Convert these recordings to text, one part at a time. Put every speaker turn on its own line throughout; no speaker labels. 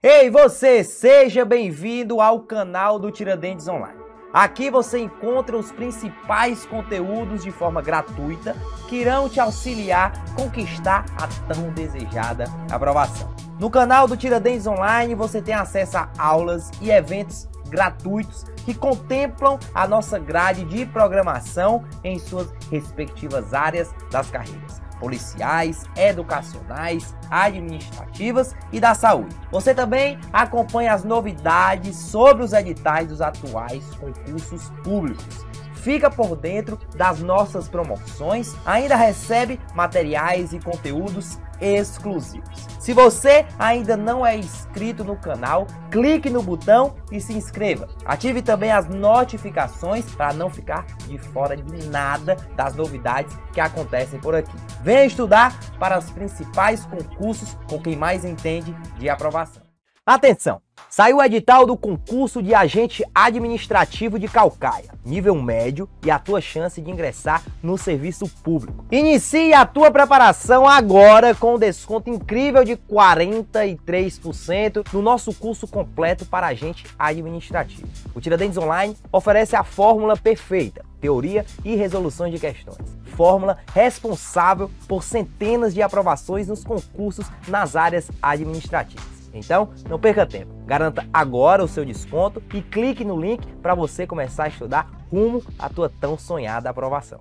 Ei você, seja bem-vindo ao canal do Tiradentes Online. Aqui você encontra os principais conteúdos de forma gratuita que irão te auxiliar a conquistar a tão desejada aprovação. No canal do Tiradentes Online você tem acesso a aulas e eventos gratuitos que contemplam a nossa grade de programação em suas respectivas áreas das carreiras policiais, educacionais, administrativas e da saúde. Você também acompanha as novidades sobre os editais dos atuais concursos públicos fica por dentro das nossas promoções, ainda recebe materiais e conteúdos exclusivos. Se você ainda não é inscrito no canal, clique no botão e se inscreva. Ative também as notificações para não ficar de fora de nada das novidades que acontecem por aqui. Venha estudar para os principais concursos com quem mais entende de aprovação. Atenção! Saiu o edital do concurso de agente administrativo de Calcaia, nível médio e a tua chance de ingressar no serviço público. Inicie a tua preparação agora com um desconto incrível de 43% no nosso curso completo para agente administrativo. O Tiradentes Online oferece a fórmula perfeita, teoria e resoluções de questões. Fórmula responsável por centenas de aprovações nos concursos nas áreas administrativas. Então, não perca tempo. Garanta agora o seu desconto e clique no link para você começar a estudar rumo à tua tão sonhada aprovação.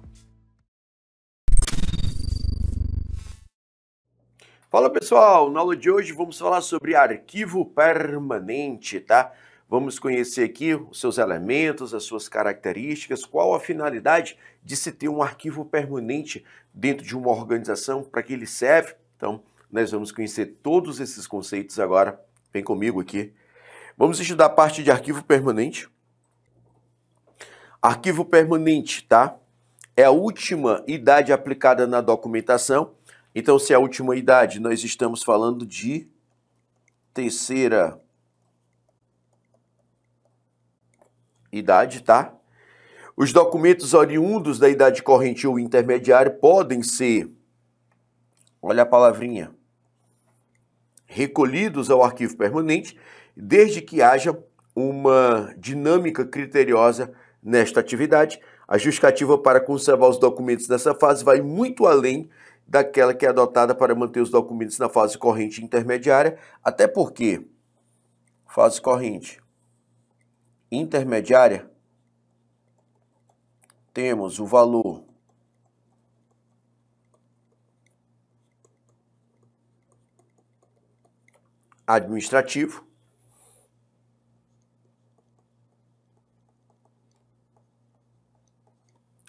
Fala pessoal, na aula de hoje vamos falar sobre arquivo permanente, tá? Vamos conhecer aqui os seus elementos, as suas características, qual a finalidade de se ter um arquivo permanente dentro de uma organização, para que ele serve. Então, nós vamos conhecer todos esses conceitos agora. Vem comigo aqui. Vamos estudar a parte de arquivo permanente. Arquivo permanente, tá? É a última idade aplicada na documentação. Então, se é a última idade, nós estamos falando de terceira idade, tá? Os documentos oriundos da idade corrente ou intermediária podem ser, olha a palavrinha, recolhidos ao arquivo permanente, desde que haja uma dinâmica criteriosa nesta atividade. A justificativa para conservar os documentos nessa fase vai muito além daquela que é adotada para manter os documentos na fase corrente intermediária, até porque fase corrente intermediária temos o valor administrativo,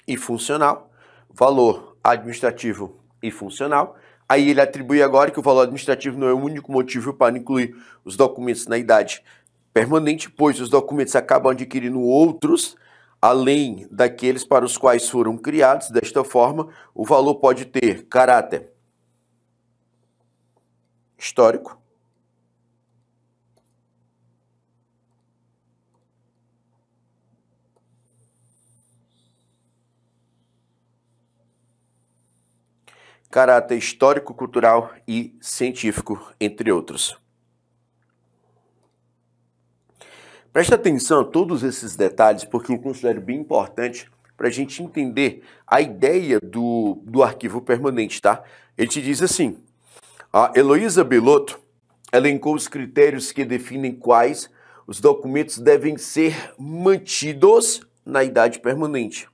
e funcional, valor administrativo e funcional. Aí ele atribui agora que o valor administrativo não é o único motivo para incluir os documentos na idade permanente, pois os documentos acabam adquirindo outros além daqueles para os quais foram criados. Desta forma, o valor pode ter caráter histórico, caráter histórico, cultural e científico, entre outros. Preste atenção a todos esses detalhes, porque eu considero bem importante para a gente entender a ideia do, do arquivo permanente, tá? Ele te diz assim, a Heloísa Belotto elencou os critérios que definem quais os documentos devem ser mantidos na idade permanente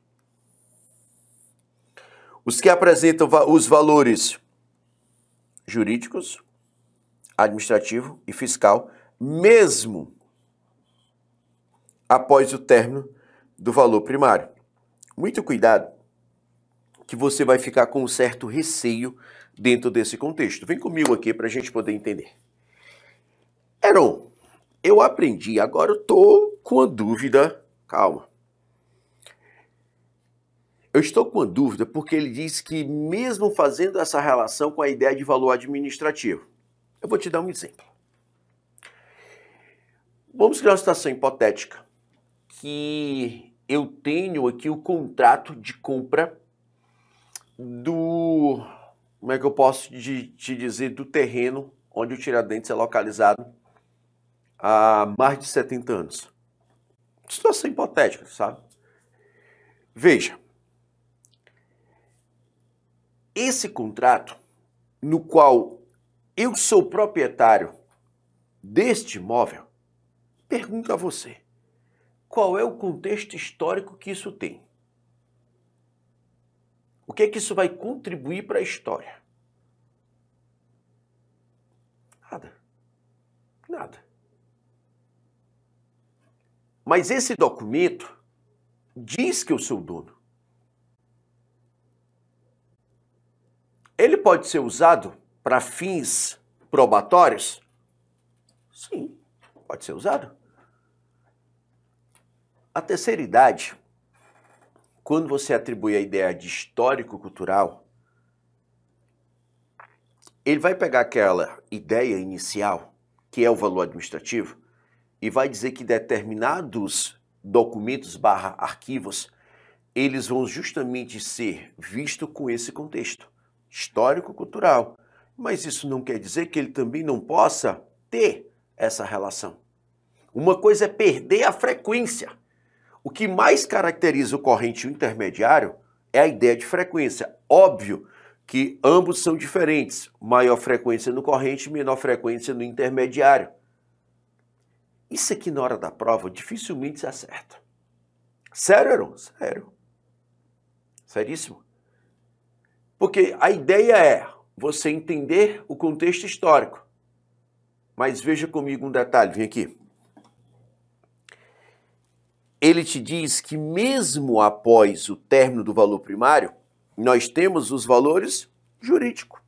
os que apresentam os valores jurídicos, administrativo e fiscal, mesmo após o término do valor primário. Muito cuidado, que você vai ficar com um certo receio dentro desse contexto. Vem comigo aqui para a gente poder entender. Heron, eu aprendi, agora eu com a dúvida. Calma. Eu estou com uma dúvida porque ele diz que, mesmo fazendo essa relação com a ideia de valor administrativo, eu vou te dar um exemplo. Vamos criar uma situação hipotética que eu tenho aqui o contrato de compra do. Como é que eu posso te dizer? Do terreno onde o Tiradentes é localizado há mais de 70 anos. Situação hipotética, sabe? Veja, esse contrato, no qual eu sou proprietário deste imóvel, pergunto a você, qual é o contexto histórico que isso tem? O que é que isso vai contribuir para a história? Nada. Nada. Mas esse documento diz que eu sou dono. Ele pode ser usado para fins probatórios? Sim, pode ser usado. A terceira idade, quando você atribui a ideia de histórico cultural, ele vai pegar aquela ideia inicial, que é o valor administrativo, e vai dizer que determinados documentos barra arquivos, eles vão justamente ser vistos com esse contexto histórico-cultural. Mas isso não quer dizer que ele também não possa ter essa relação. Uma coisa é perder a frequência. O que mais caracteriza o corrente intermediário é a ideia de frequência. Óbvio que ambos são diferentes. Maior frequência no corrente, menor frequência no intermediário. Isso aqui na hora da prova dificilmente se acerta. Sério, Heron? Sério. Seríssimo. Porque a ideia é você entender o contexto histórico. Mas veja comigo um detalhe, vem aqui. Ele te diz que mesmo após o término do valor primário, nós temos os valores jurídicos.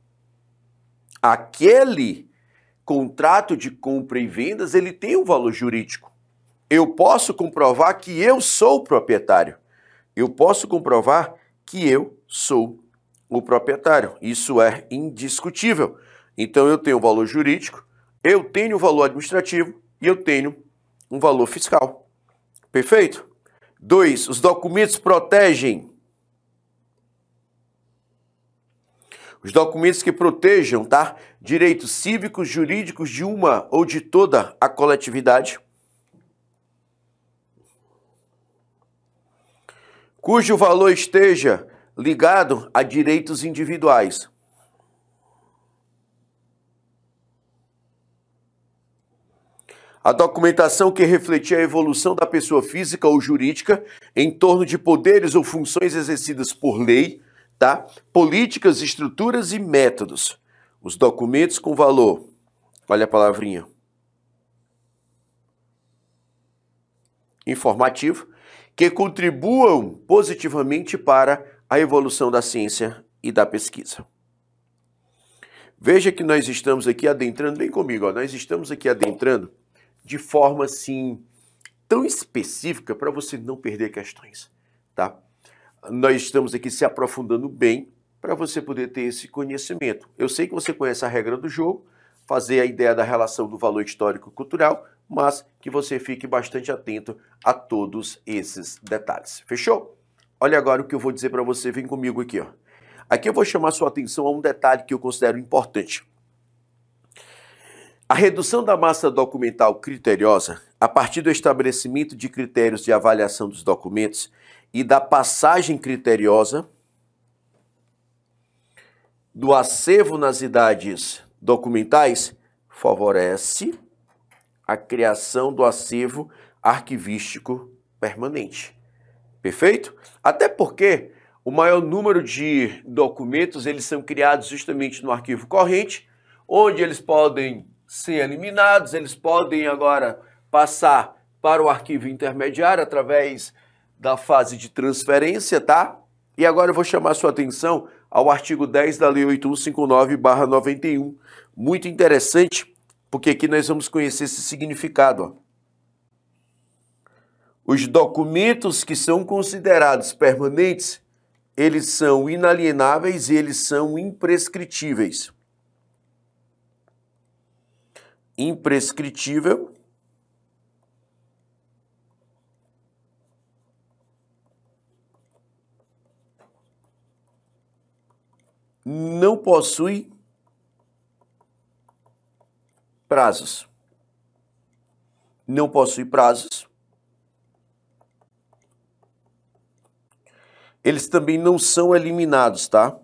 Aquele contrato de compra e vendas, ele tem um valor jurídico. Eu posso comprovar que eu sou o proprietário. Eu posso comprovar que eu sou o proprietário. Isso é indiscutível. Então eu tenho o valor jurídico, eu tenho o valor administrativo e eu tenho um valor fiscal. Perfeito? Dois, os documentos protegem. Os documentos que protejam, tá? Direitos cívicos, jurídicos de uma ou de toda a coletividade. Cujo valor esteja ligado a direitos individuais. A documentação que refletia a evolução da pessoa física ou jurídica em torno de poderes ou funções exercidas por lei, tá? Políticas, estruturas e métodos. Os documentos com valor. Olha a palavrinha. Informativo que contribuam positivamente para a evolução da ciência e da pesquisa. Veja que nós estamos aqui adentrando, vem comigo, ó, nós estamos aqui adentrando de forma assim tão específica para você não perder questões, tá? Nós estamos aqui se aprofundando bem para você poder ter esse conhecimento. Eu sei que você conhece a regra do jogo, fazer a ideia da relação do valor histórico-cultural, mas que você fique bastante atento a todos esses detalhes. Fechou? Olha agora o que eu vou dizer para você, vem comigo aqui. Ó. Aqui eu vou chamar sua atenção a um detalhe que eu considero importante. A redução da massa documental criteriosa, a partir do estabelecimento de critérios de avaliação dos documentos e da passagem criteriosa do acervo nas idades documentais, favorece a criação do acervo arquivístico permanente. Perfeito? Até porque o maior número de documentos eles são criados justamente no arquivo corrente, onde eles podem ser eliminados, eles podem agora passar para o arquivo intermediário através da fase de transferência, tá? E agora eu vou chamar sua atenção ao artigo 10 da Lei 8159/91, muito interessante, porque aqui nós vamos conhecer esse significado, ó. Os documentos que são considerados permanentes, eles são inalienáveis e eles são imprescritíveis. Imprescritível não possui prazos. Não possui prazos. eles também não são eliminados, tá?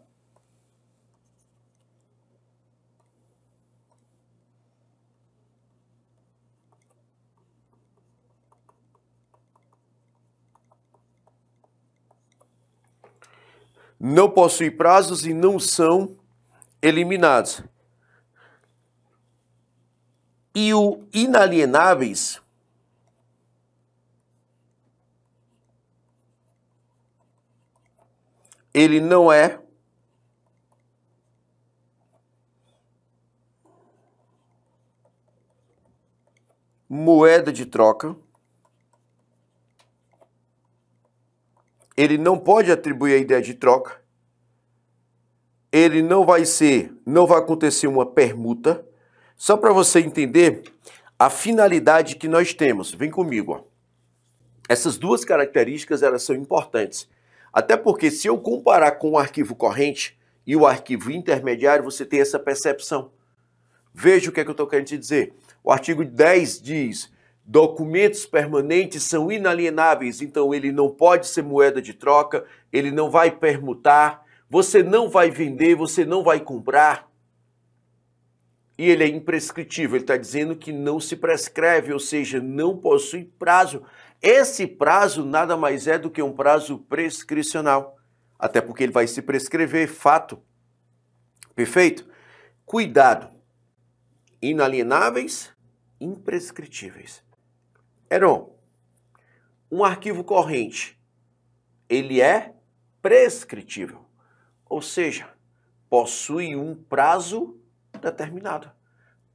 Não possuem prazos e não são eliminados. E o inalienáveis ele não é moeda de troca. Ele não pode atribuir a ideia de troca. Ele não vai ser, não vai acontecer uma permuta. Só para você entender a finalidade que nós temos. Vem comigo, ó. Essas duas características elas são importantes. Até porque se eu comparar com o arquivo corrente e o arquivo intermediário, você tem essa percepção. Veja o que, é que eu estou querendo te dizer. O artigo 10 diz, documentos permanentes são inalienáveis, então ele não pode ser moeda de troca, ele não vai permutar, você não vai vender, você não vai comprar. E ele é imprescritível, ele está dizendo que não se prescreve, ou seja, não possui prazo. Esse prazo nada mais é do que um prazo prescricional, até porque ele vai se prescrever, fato. Perfeito? Cuidado. Inalienáveis, imprescritíveis. Heron, um arquivo corrente, ele é prescritível, ou seja, possui um prazo determinado,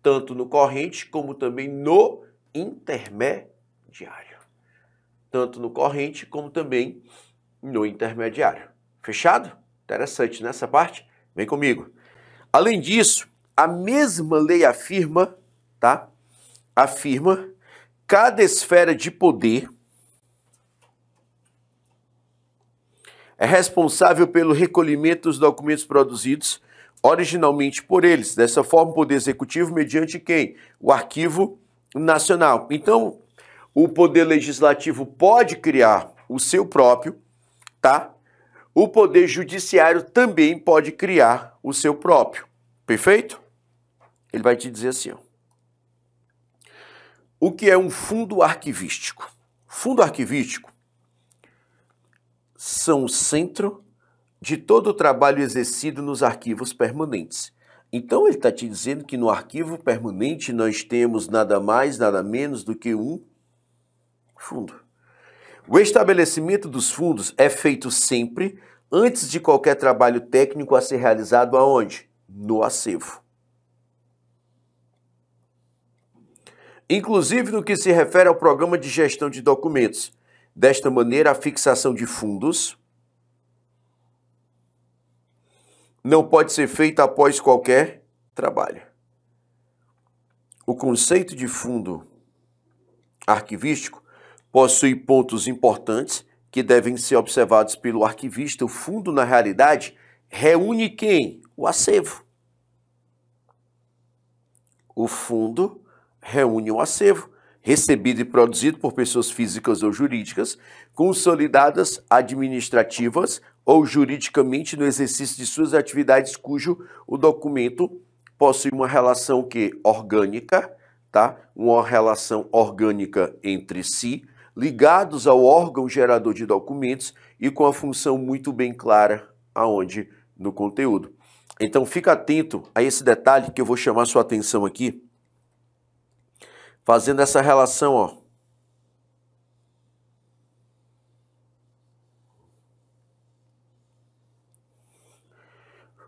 tanto no corrente como também no intermediário tanto no corrente como também no intermediário. Fechado? Interessante nessa né, parte? Vem comigo. Além disso, a mesma lei afirma, tá? Afirma cada esfera de poder é responsável pelo recolhimento dos documentos produzidos originalmente por eles. Dessa forma, o Poder Executivo mediante quem? O Arquivo Nacional. Então, o poder legislativo pode criar o seu próprio, tá? O poder judiciário também pode criar o seu próprio. Perfeito? Ele vai te dizer assim, ó. O que é um fundo arquivístico? Fundo arquivístico são o centro de todo o trabalho exercido nos arquivos permanentes. Então ele está te dizendo que no arquivo permanente nós temos nada mais, nada menos do que um fundo. O estabelecimento dos fundos é feito sempre antes de qualquer trabalho técnico a ser realizado aonde? No acervo. Inclusive no que se refere ao programa de gestão de documentos. Desta maneira, a fixação de fundos não pode ser feita após qualquer trabalho. O conceito de fundo arquivístico possui pontos importantes que devem ser observados pelo arquivista. O fundo, na realidade, reúne quem? O acervo. O fundo reúne o acervo, recebido e produzido por pessoas físicas ou jurídicas, consolidadas administrativas ou juridicamente no exercício de suas atividades cujo o documento possui uma relação que orgânica, tá? Uma relação orgânica entre si, ligados ao órgão gerador de documentos e com a função muito bem clara aonde no conteúdo. Então fica atento a esse detalhe que eu vou chamar sua atenção aqui, fazendo essa relação, ó.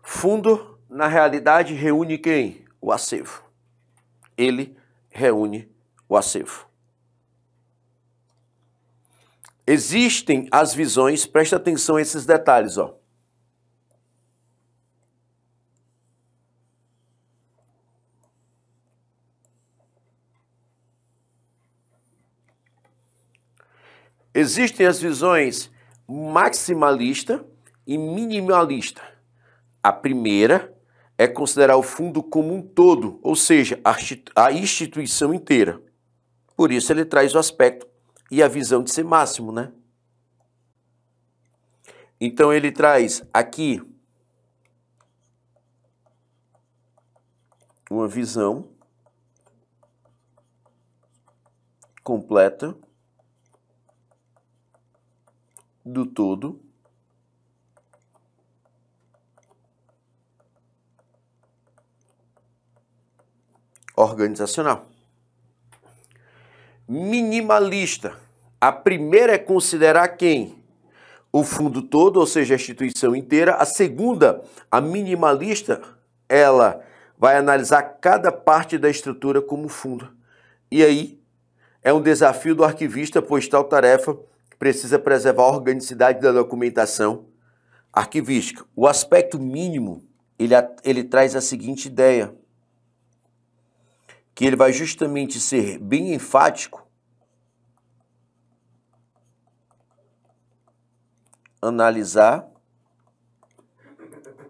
Fundo, na realidade, reúne quem? O acervo. Ele reúne o acervo. Existem as visões, presta atenção a esses detalhes, ó. Existem as visões maximalista e minimalista. A primeira é considerar o fundo como um todo, ou seja, a instituição inteira. Por isso ele traz o aspecto e a visão de ser máximo, né? Então ele traz aqui uma visão completa do todo. organizacional minimalista. A primeira é considerar quem? O fundo todo, ou seja, a instituição inteira. A segunda, a minimalista, ela vai analisar cada parte da estrutura como fundo. E aí é um desafio do arquivista, pois tal tarefa precisa preservar a organicidade da documentação arquivística. O aspecto mínimo, ele, ele traz a seguinte ideia que ele vai justamente ser bem enfático, analisar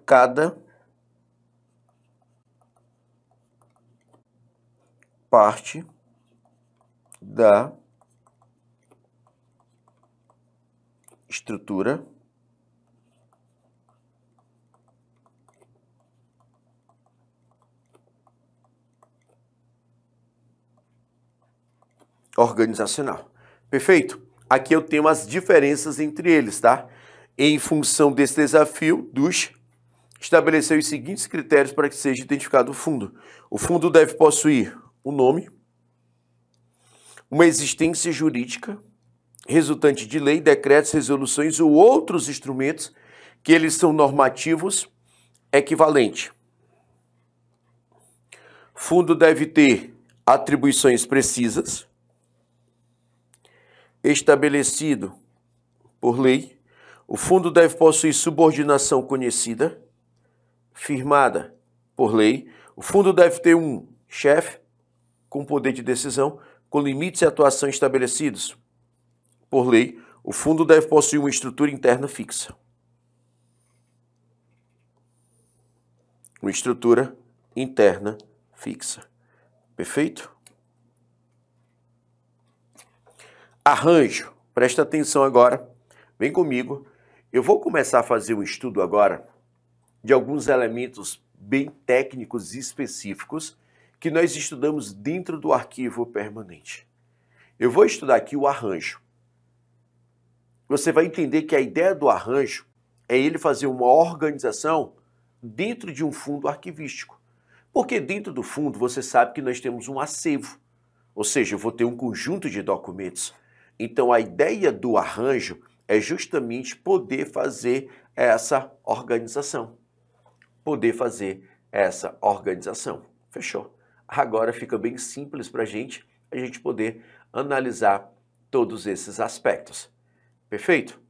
cada parte da estrutura organizacional. Perfeito? Aqui eu tenho as diferenças entre eles, tá? Em função desse desafio, dos estabeleceu os seguintes critérios para que seja identificado o fundo. O fundo deve possuir o um nome, uma existência jurídica resultante de lei, decretos, resoluções ou outros instrumentos que eles são normativos equivalente. Fundo deve ter atribuições precisas, estabelecido por lei, o fundo deve possuir subordinação conhecida, firmada por lei. O fundo deve ter um chefe com poder de decisão, com limites e atuação estabelecidos por lei. O fundo deve possuir uma estrutura interna fixa. Uma estrutura interna fixa. Perfeito? arranjo. Presta atenção agora, vem comigo. Eu vou começar a fazer um estudo agora de alguns elementos bem técnicos e específicos que nós estudamos dentro do arquivo permanente. Eu vou estudar aqui o arranjo. Você vai entender que a ideia do arranjo é ele fazer uma organização dentro de um fundo arquivístico. Porque dentro do fundo você sabe que nós temos um acervo, ou seja, eu vou ter um conjunto de documentos. Então, a ideia do arranjo é justamente poder fazer essa organização. Poder fazer essa organização. Fechou? Agora fica bem simples para a gente, a gente poder analisar todos esses aspectos. Perfeito?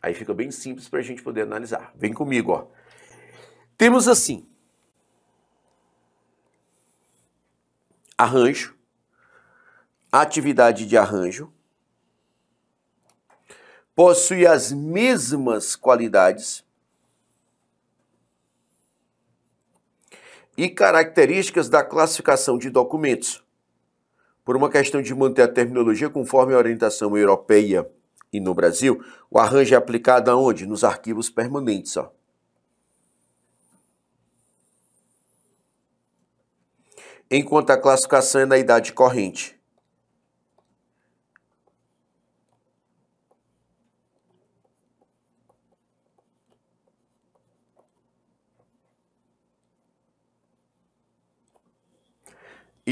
Aí fica bem simples para a gente poder analisar. Vem comigo, ó. Temos assim, arranjo, atividade de arranjo, possui as mesmas qualidades e características da classificação de documentos, por uma questão de manter a terminologia conforme a orientação europeia. E no Brasil, o arranjo é aplicado aonde? Nos arquivos permanentes. Ó. Enquanto a classificação é na idade corrente.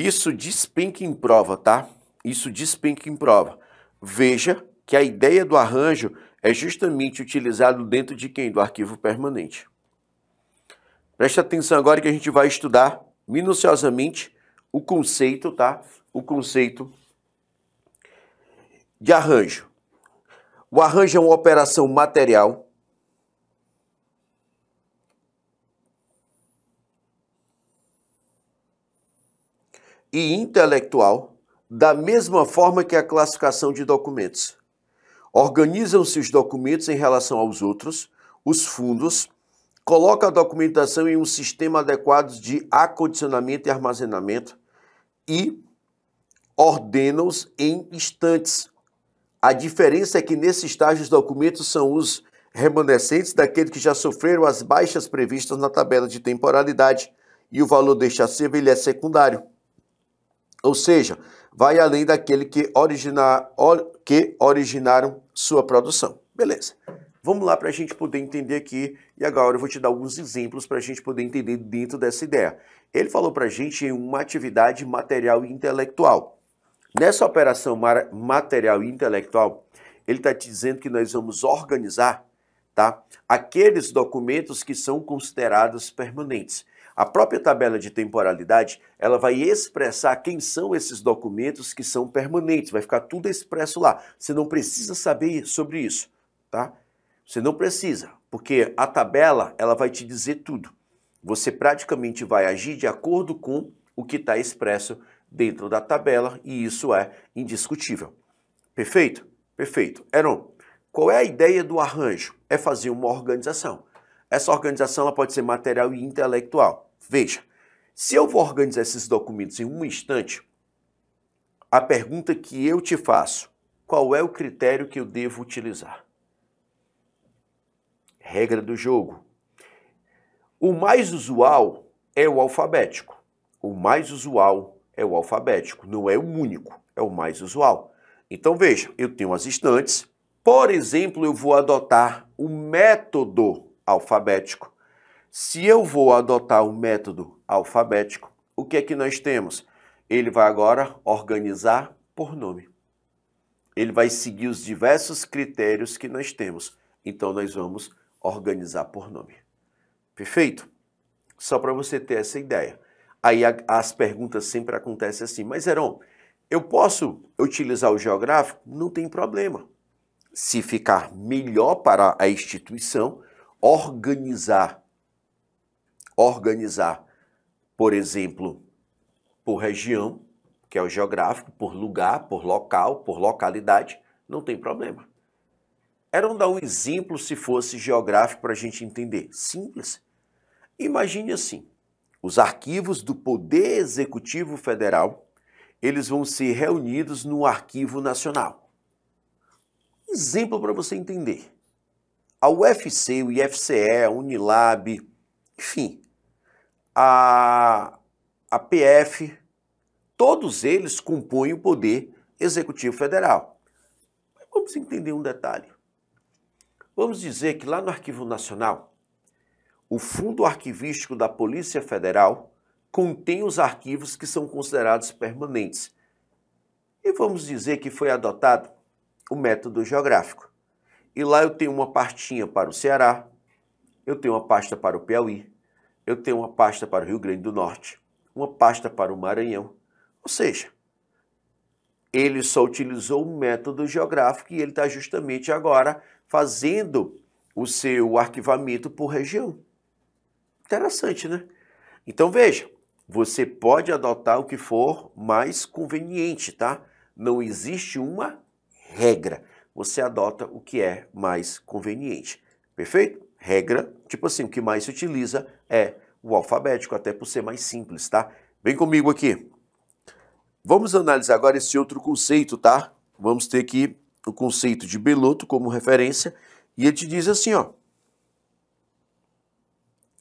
Isso despenca em prova, tá? Isso despenca em prova. Veja que a ideia do arranjo é justamente utilizado dentro de quem? Do arquivo permanente. Presta atenção agora que a gente vai estudar minuciosamente o conceito, tá? O conceito de arranjo. O arranjo é uma operação material e intelectual, da mesma forma que a classificação de documentos. Organizam-se os documentos em relação aos outros, os fundos, coloca a documentação em um sistema adequado de acondicionamento e armazenamento e ordenam-os em instantes. A diferença é que nesse estágio os documentos são os remanescentes daqueles que já sofreram as baixas previstas na tabela de temporalidade e o valor deste acervo ele é secundário ou seja, vai além daquele que, origina, que originaram sua produção. Beleza. Vamos lá para a gente poder entender aqui, e agora eu vou te dar alguns exemplos para a gente poder entender dentro dessa ideia. Ele falou para a gente em uma atividade material e intelectual. Nessa operação material e intelectual, ele está te dizendo que nós vamos organizar tá, aqueles documentos que são considerados permanentes. A própria tabela de temporalidade, ela vai expressar quem são esses documentos que são permanentes, vai ficar tudo expresso lá. Você não precisa saber sobre isso, tá? Você não precisa, porque a tabela, ela vai te dizer tudo. Você praticamente vai agir de acordo com o que está expresso dentro da tabela e isso é indiscutível. Perfeito? Perfeito. Eron, qual é a ideia do arranjo? É fazer uma organização. Essa organização ela pode ser material e intelectual. Veja, se eu vou organizar esses documentos em uma instante, a pergunta que eu te faço, qual é o critério que eu devo utilizar? Regra do jogo. O mais usual é o alfabético. O mais usual é o alfabético, não é o único, é o mais usual. Então veja, eu tenho as estantes. Por exemplo, eu vou adotar o método alfabético se eu vou adotar o método alfabético, o que é que nós temos? Ele vai agora organizar por nome. Ele vai seguir os diversos critérios que nós temos. Então, nós vamos organizar por nome. Perfeito? Só para você ter essa ideia. Aí a, as perguntas sempre acontecem assim, mas Heron, eu posso utilizar o geográfico? Não tem problema. Se ficar melhor para a instituição, organizar organizar, por exemplo, por região, que é o geográfico, por lugar, por local, por localidade, não tem problema. Era um dar um exemplo se fosse geográfico para a gente entender. Simples. Imagine assim, os arquivos do Poder Executivo Federal, eles vão ser reunidos no Arquivo Nacional. Exemplo para você entender. A UFC, o IFCE, a Unilab, enfim, a, a PF, todos eles compõem o Poder Executivo Federal. vamos entender um detalhe. Vamos dizer que lá no Arquivo Nacional, o fundo arquivístico da Polícia Federal contém os arquivos que são considerados permanentes. E vamos dizer que foi adotado o método geográfico. E lá eu tenho uma pastinha para o Ceará, eu tenho uma pasta para o Piauí, eu tenho uma pasta para o Rio Grande do Norte, uma pasta para o Maranhão. Ou seja, ele só utilizou o método geográfico e ele está justamente agora fazendo o seu arquivamento por região. Interessante, né? Então veja, você pode adotar o que for mais conveniente, tá? Não existe uma regra. Você adota o que é mais conveniente. Perfeito? regra, tipo assim, o que mais se utiliza é o alfabético, até por ser mais simples, tá? Vem comigo aqui. Vamos analisar agora esse outro conceito, tá? Vamos ter aqui o conceito de Beloto como referência, e ele te diz assim, ó.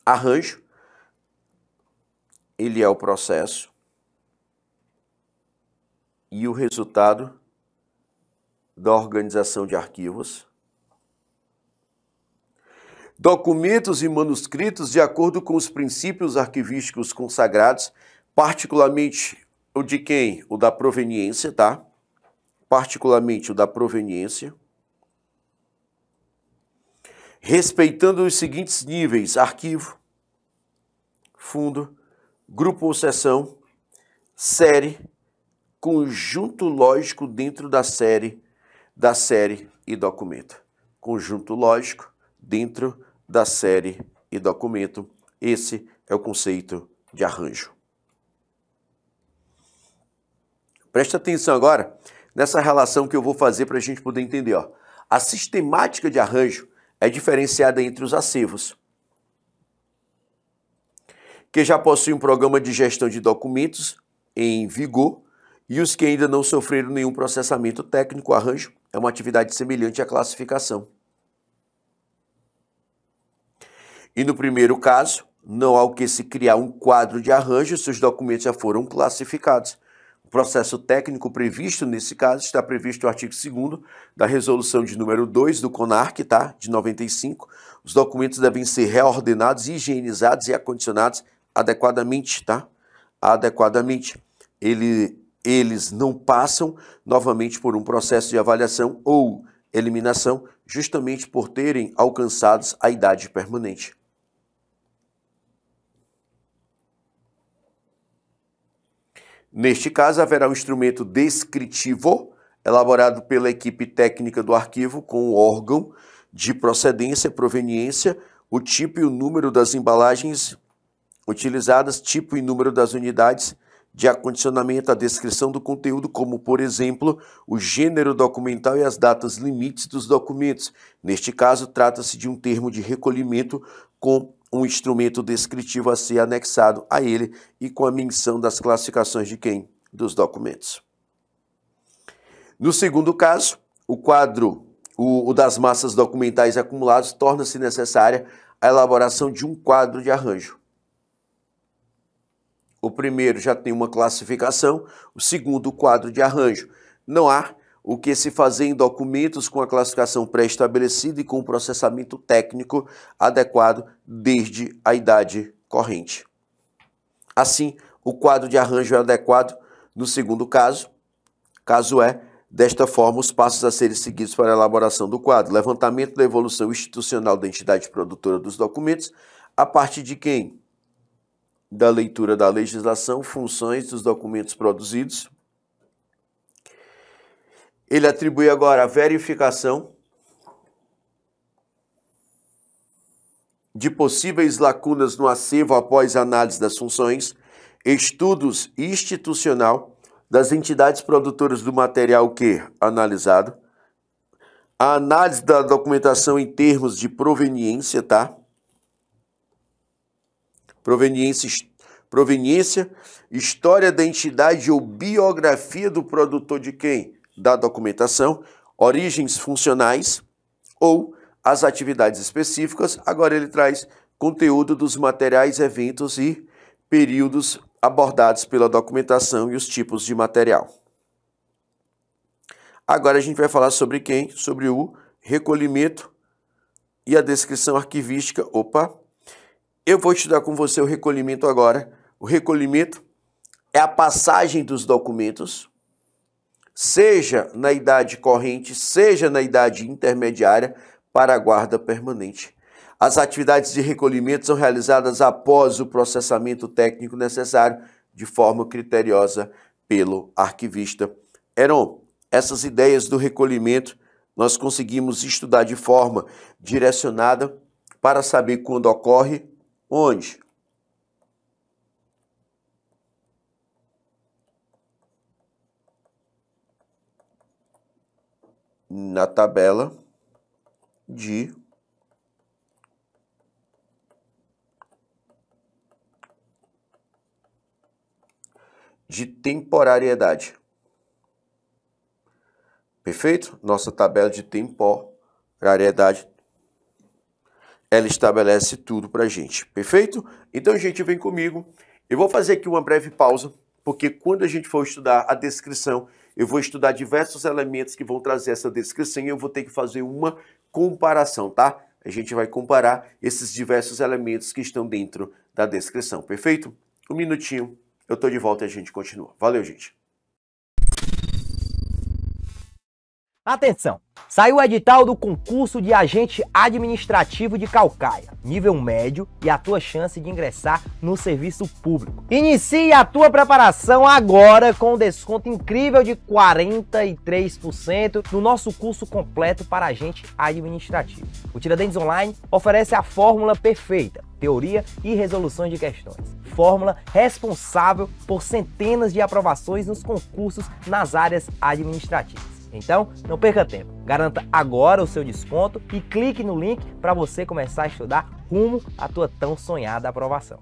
Arranjo, ele é o processo e o resultado da organização de arquivos documentos e manuscritos de acordo com os princípios arquivísticos consagrados, particularmente o de quem? O da proveniência, tá? Particularmente o da proveniência. Respeitando os seguintes níveis: arquivo, fundo, grupo ou seção, série, conjunto lógico dentro da série, da série e documento. Conjunto lógico dentro da série e documento. Esse é o conceito de arranjo. Preste atenção agora nessa relação que eu vou fazer para a gente poder entender. Ó. A sistemática de arranjo é diferenciada entre os acervos, que já possuem um programa de gestão de documentos em vigor, e os que ainda não sofreram nenhum processamento técnico. O arranjo é uma atividade semelhante à classificação. E no primeiro caso, não há o que se criar um quadro de arranjo se os documentos já foram classificados. O processo técnico previsto nesse caso está previsto no artigo 2 da resolução de número 2 do CONARC, tá? De 95. Os documentos devem ser reordenados, higienizados e acondicionados adequadamente, tá? Adequadamente. Ele, eles não passam novamente por um processo de avaliação ou eliminação, justamente por terem alcançado a idade permanente. Neste caso, haverá um instrumento descritivo elaborado pela equipe técnica do arquivo com o órgão de procedência, proveniência, o tipo e o número das embalagens utilizadas, tipo e número das unidades de acondicionamento, a descrição do conteúdo, como por exemplo, o gênero documental e as datas limites dos documentos. Neste caso, trata-se de um termo de recolhimento com um instrumento descritivo a ser anexado a ele e com a menção das classificações de quem? Dos documentos. No segundo caso, o quadro, o, o das massas documentais acumuladas, torna-se necessária a elaboração de um quadro de arranjo. O primeiro já tem uma classificação, o segundo, o quadro de arranjo. Não há o que se fazer em documentos com a classificação pré-estabelecida e com o processamento técnico adequado desde a idade corrente. Assim, o quadro de arranjo é adequado no segundo caso, caso é Desta forma, os passos a serem seguidos para a elaboração do quadro, levantamento da evolução institucional da entidade produtora dos documentos, a partir de quem? Da leitura da legislação, funções dos documentos produzidos, ele atribui agora a verificação de possíveis lacunas no acervo após análise das funções, estudos institucional das entidades produtoras do material que analisado, a análise da documentação em termos de proveniência, tá? Proveniência, proveniência, história da entidade ou biografia do produtor de quem? da documentação, origens funcionais ou as atividades específicas. Agora ele traz conteúdo dos materiais, eventos e períodos abordados pela documentação e os tipos de material. Agora a gente vai falar sobre quem? Sobre o recolhimento e a descrição arquivística. Opa! Eu vou estudar com você o recolhimento agora. O recolhimento é a passagem dos documentos seja na idade corrente, seja na idade intermediária, para a guarda permanente. As atividades de recolhimento são realizadas após o processamento técnico necessário, de forma criteriosa pelo arquivista. Eram essas ideias do recolhimento nós conseguimos estudar de forma direcionada para saber quando ocorre, onde, na tabela de de temporariedade. Perfeito? Nossa tabela de temporariedade ela estabelece tudo para gente. Perfeito? Então, gente, vem comigo. Eu vou fazer aqui uma breve pausa porque quando a gente for estudar a descrição, eu vou estudar diversos elementos que vão trazer essa descrição e eu vou ter que fazer uma comparação, tá? A gente vai comparar esses diversos elementos que estão dentro da descrição, perfeito? Um minutinho, eu tô de volta e a gente continua. Valeu, gente!
Atenção! Saiu o edital do concurso de agente administrativo de Calcaia, nível médio e a tua chance de ingressar no serviço público. Inicie a tua preparação agora com um desconto incrível de 43% no nosso curso completo para agente administrativo. O Tiradentes Online oferece a fórmula perfeita, teoria e resolução de questões fórmula responsável por centenas de aprovações nos concursos nas áreas administrativas. Então, não perca tempo. Garanta agora o seu desconto e clique no link para você começar a estudar rumo à tua tão sonhada aprovação.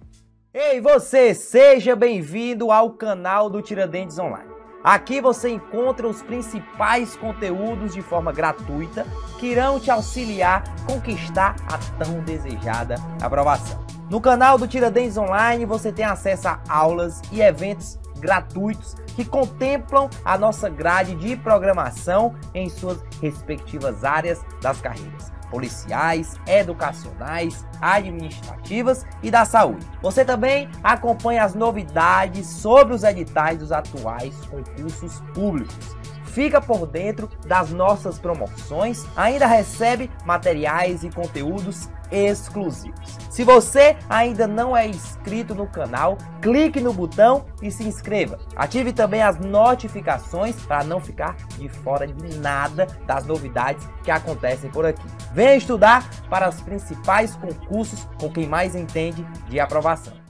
Ei, você, seja bem-vindo ao canal do Tiradentes Online. Aqui você encontra os principais conteúdos de forma gratuita que irão te auxiliar a conquistar a tão desejada aprovação. No canal do Tiradentes Online você tem acesso a aulas e eventos gratuitos que contemplam a nossa grade de programação em suas respectivas áreas das carreiras policiais, educacionais, administrativas e da saúde. Você também acompanha as novidades sobre os editais dos atuais concursos públicos fica por dentro das nossas promoções, ainda recebe materiais e conteúdos exclusivos. Se você ainda não é inscrito no canal, clique no botão e se inscreva. Ative também as notificações para não ficar de fora de nada das novidades que acontecem por aqui. Venha estudar para os principais concursos com quem mais entende de aprovação.